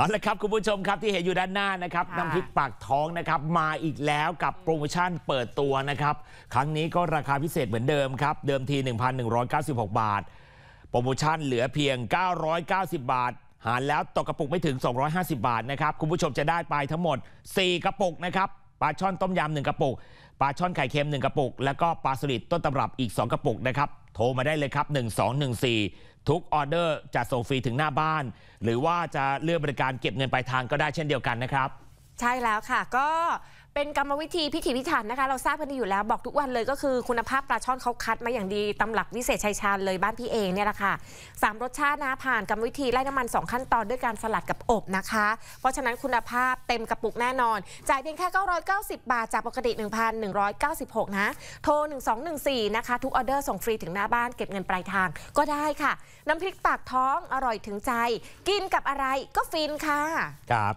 เอาละครับคุณผู้ชมครับที่เห็นอยู่ด้านหน้านะครับน้ำพริกปากท้องนะครับมาอีกแล้วกับโปรโมชั่นเปิดตัวนะครับครั้งนี้ก็ราคาพิเศษเหมือนเดิมครับ เดิมที 1,196 บาท โปรโมชั่นเหลือเพียง 990 บาท หารแล้วต่อกระปุกไม่ถึง 250 บาทนะครับคุณผู้ชมจะได้ไปทั้งหมด 4 กระปุกนะครับปลาช่อนต้มยำหนึ่งกระปุกปลาช่อนไข่เค็ม 1 กระปุก แล้วก็ปลาสลิดต้นตำรับอีก 2 กระปุกนะครับโทรมาได้เลยครับ 1214ทุกออเดอร์จะส่งฟรีถึงหน้าบ้าน หรือว่าจะเลือกบริการเก็บเงินปลายทางก็ได้เช่นเดียวกันนะครับ ใช่แล้วค่ะก็เป็นกรรมวิธีพิถีพิถันนะคะ เราทราบกันดีอยู่แล้ว บอกทุกวันเลยก็คือ คุณภาพปลาช่อนเขาคัดมาอย่างดีตำหลักวิเศษชัยชาญเลยบ้านพี่เองเนี่ยแหละค่ะสามรสชาตินะผ่านกรรมวิธีไล่น้ำมัน 2 ขั้นตอนด้วยการสลัดกับอบนะคะ เพราะฉะนั้นคุณภาพเต็มกระปุกแน่นอน จ่ายเพียงแค่ 990 บาทจากปกติ 1,196นะโทร 1214 นะคะทุกออเดอร์ส่งฟรีถึงหน้าบ้านเก็บเงินปลายทาง ก็ได้ค่ะ น้ำพริกปากท้องอร่อยถึงใจ กินกับอะไรก็ฟินค่ะครับ